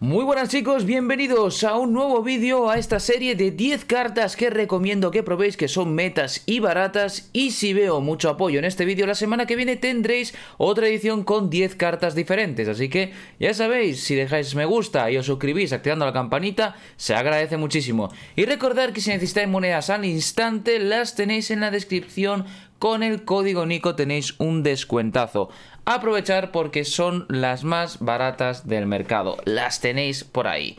Muy buenas chicos, bienvenidos a un nuevo vídeo, a esta serie de 10 cartas que recomiendo que probéis que son metas y baratas y si veo mucho apoyo en este vídeo la semana que viene tendréis otra edición con 10 cartas diferentes, así que ya sabéis, si dejáis me gusta y os suscribís activando la campanita, se agradece muchísimo. Y recordad que si necesitáis monedas al instante las tenéis en la descripción con el código Nico tenéis un descuentazo aprovechar porque son las más baratas del mercado. Las tenéis por ahí.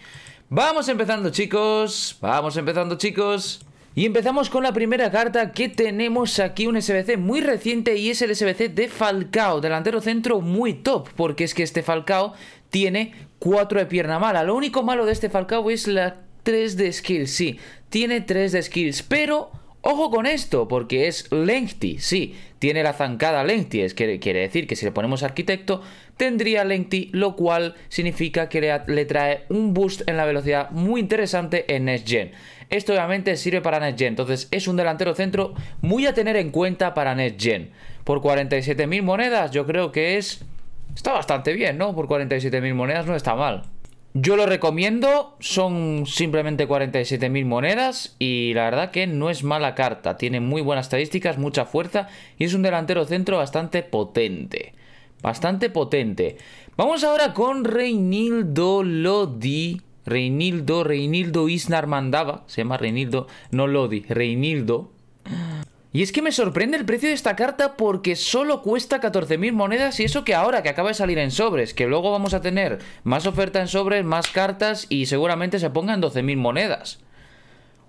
Vamos empezando chicos, vamos empezando chicos. Y empezamos con la primera carta que tenemos aquí, un SBC muy reciente y es el SBC de Falcao, delantero centro muy top, porque es que este Falcao tiene 4 de pierna mala. Lo único malo de este Falcao es la 3 de skills, sí, tiene 3 de skills, pero Ojo con esto, porque es lengthy, sí, tiene la zancada lengthy, es que quiere decir que si le ponemos arquitecto, tendría lengthy, lo cual significa que le, trae un boost en la velocidad muy interesante en Next Gen. Esto obviamente sirve para Next Gen, entonces es un delantero centro muy a tener en cuenta para Next Gen. Por 47.000 monedas yo creo que es... Está bastante bien, ¿no? Por 47.000 monedas no está mal. Yo lo recomiendo, son simplemente 47.000 monedas y la verdad que no es mala carta, tiene muy buenas estadísticas, mucha fuerza y es un delantero centro bastante potente. Bastante potente. Vamos ahora con Reinildo Lodi. Reinildo, Reinildo Isnar Mandaba, se llama Reinildo, no Lodi, Reinildo. Y es que me sorprende el precio de esta carta porque solo cuesta 14.000 monedas y eso que ahora que acaba de salir en sobres, que luego vamos a tener más oferta en sobres, más cartas y seguramente se pongan 12.000 monedas.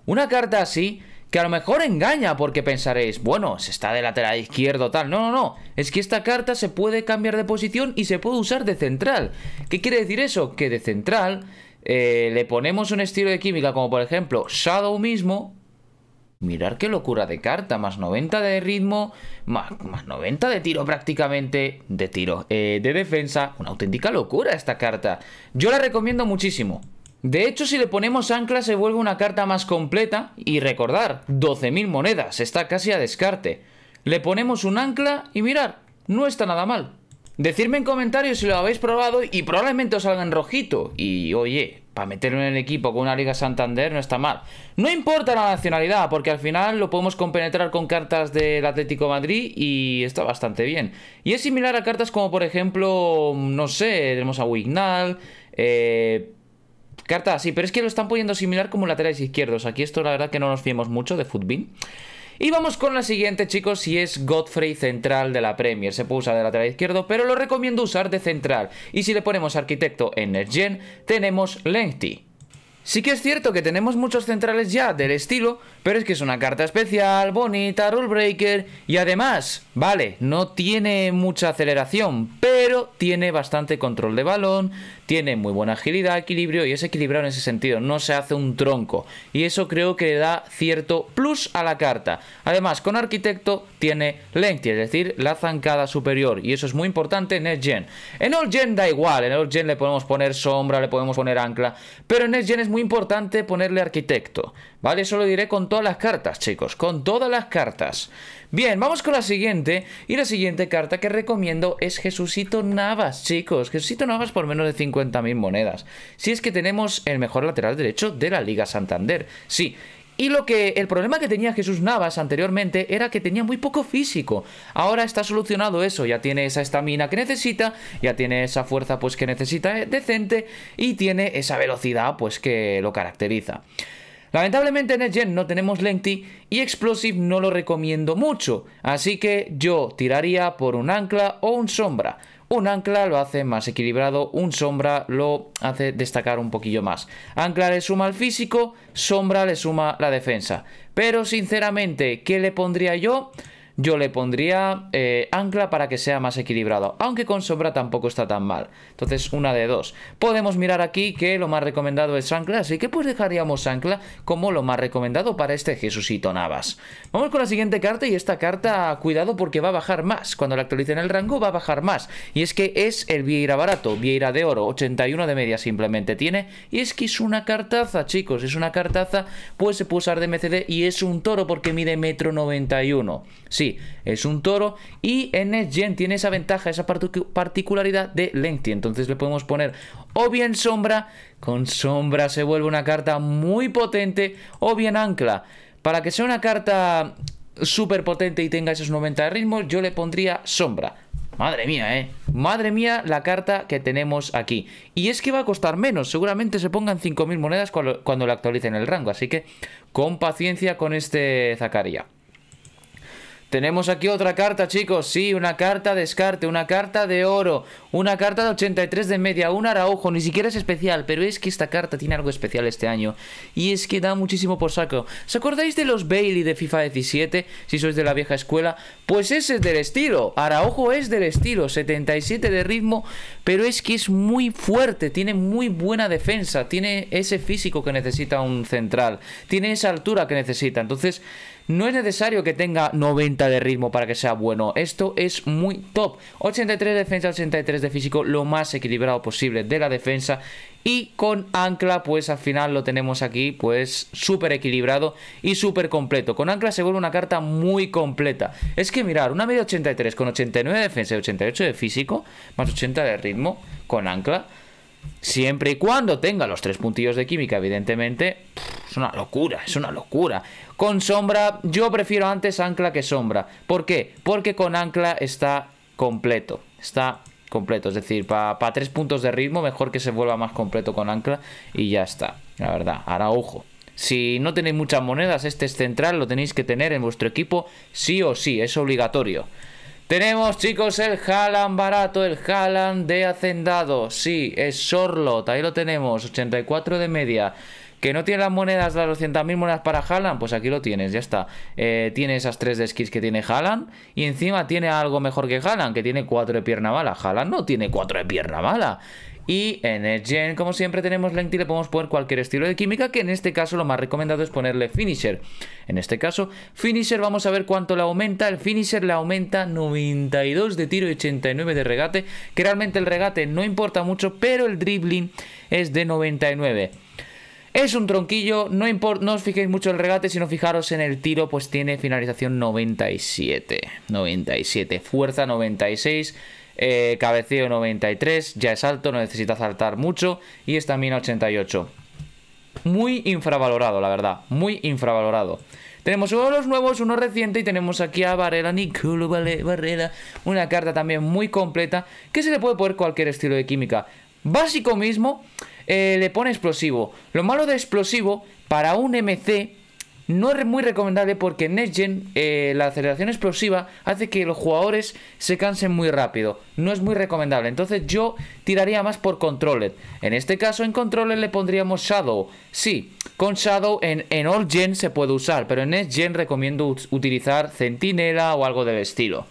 Una carta así que a lo mejor engaña porque pensaréis, bueno, se está de lateral izquierdo tal. No, no, no, es que esta carta se puede cambiar de posición y se puede usar de central. ¿Qué quiere decir eso? Que de central eh, le ponemos un estilo de química como por ejemplo Shadow mismo Mirar qué locura de carta, más 90 de ritmo, más, 90 de tiro prácticamente, de tiro, eh, de defensa, una auténtica locura esta carta. Yo la recomiendo muchísimo. De hecho, si le ponemos ancla se vuelve una carta más completa y recordar, 12.000 monedas, está casi a descarte. Le ponemos un ancla y mirar, no está nada mal. Decidme en comentarios si lo habéis probado y probablemente os salga en rojito. Y oye, para meterlo en el equipo con una Liga Santander no está mal. No importa la nacionalidad, porque al final lo podemos compenetrar con cartas del Atlético Madrid y está bastante bien. Y es similar a cartas como, por ejemplo, no sé, tenemos a Wignal, eh, cartas así, pero es que lo están poniendo similar como laterales izquierdos. Aquí esto la verdad que no nos fiemos mucho de Futbin. Y vamos con la siguiente, chicos, Si es Godfrey central de la Premier. Se puede usar de lateral izquierdo, pero lo recomiendo usar de central. Y si le ponemos arquitecto en el Gen, tenemos Lengthy. Sí que es cierto que tenemos muchos centrales ya del estilo, pero es que es una carta especial, bonita, rule breaker y además, vale, no tiene mucha aceleración, pero tiene bastante control de balón, tiene muy buena agilidad, equilibrio y es equilibrado en ese sentido, no se hace un tronco y eso creo que le da cierto plus a la carta. Además, con arquitecto tiene lengthy, es decir, la zancada superior y eso es muy importante en el Gen. En Old Gen da igual, en Old Gen le podemos poner sombra, le podemos poner ancla, pero en el Gen es muy importante ponerle arquitecto, ¿vale? Eso lo diré con todas las cartas, chicos, con todas las cartas. Bien, vamos con la siguiente, y la siguiente carta que recomiendo es Jesucito Navas, chicos. Jesucito Navas por menos de 50.000 monedas. Si es que tenemos el mejor lateral derecho de la Liga Santander. Sí, y lo que el problema que tenía Jesús Navas anteriormente era que tenía muy poco físico. Ahora está solucionado eso, ya tiene esa estamina que necesita, ya tiene esa fuerza pues que necesita eh, decente y tiene esa velocidad pues que lo caracteriza. Lamentablemente en el Gen no tenemos Lengthy y Explosive no lo recomiendo mucho, así que yo tiraría por un ancla o un sombra. Un ancla lo hace más equilibrado, un sombra lo hace destacar un poquillo más. Ancla le suma al físico, sombra le suma la defensa. Pero sinceramente, ¿qué le pondría yo? yo le pondría eh, ancla para que sea más equilibrado. Aunque con sombra tampoco está tan mal. Entonces, una de dos. Podemos mirar aquí que lo más recomendado es ancla, así que pues dejaríamos ancla como lo más recomendado para este Jesucito Navas. Vamos con la siguiente carta y esta carta, cuidado porque va a bajar más. Cuando la actualicen el rango va a bajar más. Y es que es el Vieira barato, Vieira de oro, 81 de media simplemente tiene. Y es que es una cartaza, chicos, es una cartaza, pues se puede usar de MCD y es un toro porque mide metro 91. Sí, es un toro y en Next Gen tiene esa ventaja, esa particularidad de Lengthy. Entonces le podemos poner o bien sombra, con sombra se vuelve una carta muy potente, o bien ancla. Para que sea una carta super potente y tenga esos 90 de ritmo, yo le pondría sombra. Madre mía, eh. Madre mía la carta que tenemos aquí. Y es que va a costar menos. Seguramente se pongan 5.000 monedas cuando, la le actualicen el rango. Así que con paciencia con este Zacaria. Tenemos aquí otra carta, chicos. Sí, una carta de descarte, una carta de oro, una carta de 83 de media, un araujo. Ni siquiera es especial, pero es que esta carta tiene algo especial este año. Y es que da muchísimo por saco. ¿Os acordáis de los Bailey de FIFA 17? Si sois de la vieja escuela. Pues ese es del estilo. Araujo es del estilo. 77 de ritmo, pero es que es muy fuerte. Tiene muy buena defensa. Tiene ese físico que necesita un central. Tiene esa altura que necesita. Entonces... No es necesario que tenga 90 de ritmo para que sea bueno. Esto es muy top. 83 de defensa, 83 de físico, lo más equilibrado posible de la defensa. Y con ancla, pues al final lo tenemos aquí, pues súper equilibrado y súper completo. Con ancla se vuelve una carta muy completa. Es que mirar, una media 83 con 89 de defensa y 88 de físico, más 80 de ritmo, con ancla. Siempre y cuando tenga los tres puntillos de química, evidentemente, es una locura, es una locura. Con sombra, yo prefiero antes ancla que sombra. ¿Por qué? Porque con ancla está completo, está completo. Es decir, para tres puntos de ritmo, mejor que se vuelva más completo con ancla y ya está. La verdad, ahora ojo. Si no tenéis muchas monedas, este es central, lo tenéis que tener en vuestro equipo sí o sí, es obligatorio. Tenemos, chicos, el Haaland barato, el Haaland de hacendado. Sí, es Sorlot, ahí lo tenemos, 84 de media. ¿Que no tiene las monedas, las 200.000 monedas para Haaland? Pues aquí lo tienes, ya está. Eh, tiene esas 3 de skis que tiene Haaland. Y encima tiene algo mejor que Haaland, que tiene 4 de pierna mala. Haaland no tiene 4 de pierna mala. Y en el gen, como siempre tenemos Lengthy, le podemos poner cualquier estilo de química, que en este caso lo más recomendado es ponerle Finisher. En este caso, Finisher, vamos a ver cuánto le aumenta. El Finisher le aumenta 92 de tiro y 89 de regate, que realmente el regate no importa mucho, pero el dribbling es de 99. Es un tronquillo, no, no os fijéis mucho el regate, sino fijaros en el tiro, pues tiene finalización 97. 97, fuerza 96 eh, cabeceo 93, ya es alto, no necesita saltar mucho y está también 88. Muy infravalorado, la verdad, muy infravalorado. Tenemos uno de los nuevos, uno reciente, y tenemos aquí a Varela, Nicolo Varela, una carta también muy completa que se le puede poner cualquier estilo de química. Básico mismo, eh, le pone explosivo. Lo malo de explosivo para un MC no es muy recomendable porque en Next Gen eh, la aceleración explosiva hace que los jugadores se cansen muy rápido. No es muy recomendable. Entonces yo tiraría más por Controller. En este caso en Controlled le pondríamos Shadow. Sí, con Shadow en, en All Gen se puede usar, pero en Next Gen recomiendo utilizar Centinela o algo del estilo.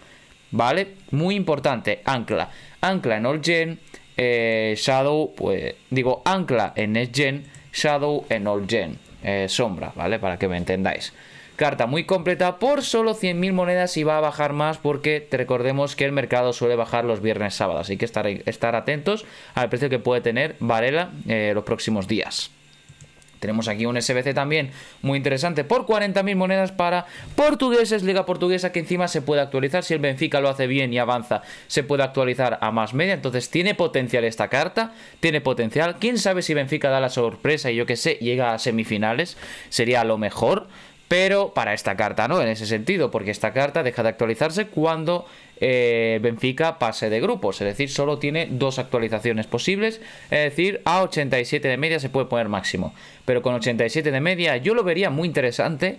¿Vale? Muy importante, Ancla. Ancla en All Gen, eh, Shadow, pues digo Ancla en Next Gen, Shadow en All Gen. Eh, sombra, ¿vale? Para que me entendáis. Carta muy completa por solo 100.000 monedas y va a bajar más porque te recordemos que el mercado suele bajar los viernes sábados. Así que estar, estar atentos al precio que puede tener Varela eh, los próximos días. Tenemos aquí un SBC también muy interesante por 40.000 monedas para portugueses, liga portuguesa que encima se puede actualizar. Si el Benfica lo hace bien y avanza, se puede actualizar a más media. Entonces tiene potencial esta carta, tiene potencial. ¿Quién sabe si Benfica da la sorpresa y yo qué sé, llega a semifinales? Sería lo mejor. Pero para esta carta no, en ese sentido, porque esta carta deja de actualizarse cuando eh, Benfica pase de grupos. Es decir, solo tiene dos actualizaciones posibles. Es decir, a 87 de media se puede poner máximo. Pero con 87 de media yo lo vería muy interesante.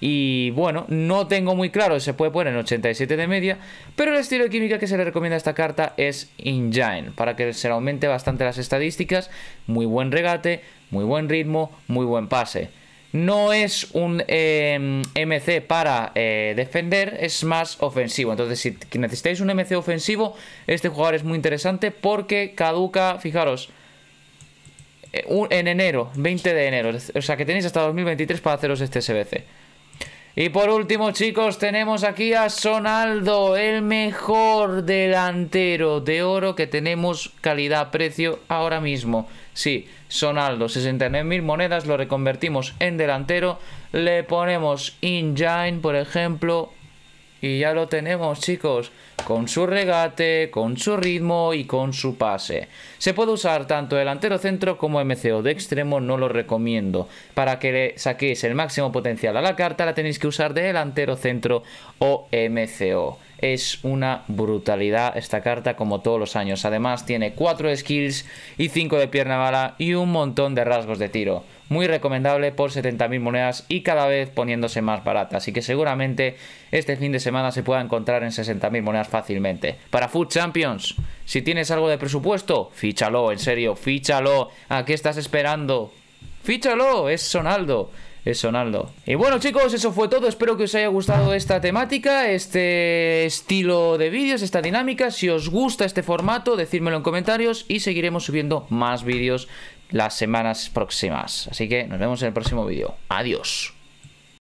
Y bueno, no tengo muy claro si se puede poner en 87 de media, pero el estilo de química que se le recomienda a esta carta es Engine, para que se le aumente bastante las estadísticas, muy buen regate, muy buen ritmo, muy buen pase no es un MC em, para eh, defender, es más ofensivo. Entonces, si necesitáis un MC ofensivo, este jugador es muy interesante porque caduca, fijaros, eh, en enero, 20 de enero. O sea que tenéis hasta 2023 para haceros este SBC. Y por último, chicos, tenemos aquí a Sonaldo, el mejor delantero de oro que tenemos calidad-precio ahora mismo. Sí, Sonaldo, 69.000 monedas, lo reconvertimos en delantero, le ponemos InJain, por ejemplo, y ya lo tenemos, chicos, con su regate, con su ritmo y con su pase. Se puede usar tanto delantero centro como MCO. De extremo no lo recomiendo. Para que le saquéis el máximo potencial a la carta la tenéis que usar de delantero centro o MCO es una brutalidad esta carta como todos los años. Además tiene 4 skills y 5 de pierna bala y un montón de rasgos de tiro. Muy recomendable por 70.000 monedas y cada vez poniéndose más barata. Así que seguramente este fin de semana se pueda encontrar en 60.000 monedas fácilmente. Para Food Champions, si tienes algo de presupuesto, fíchalo, en serio, fíchalo. ¿A qué estás esperando? Fíchalo, es Sonaldo. Naldo. Y bueno chicos, eso fue todo. Espero que os haya gustado esta temática, este estilo de vídeos, esta dinámica. Si os gusta este formato, decírmelo en comentarios y seguiremos subiendo más vídeos las semanas próximas. Así que nos vemos en el próximo vídeo. Adiós.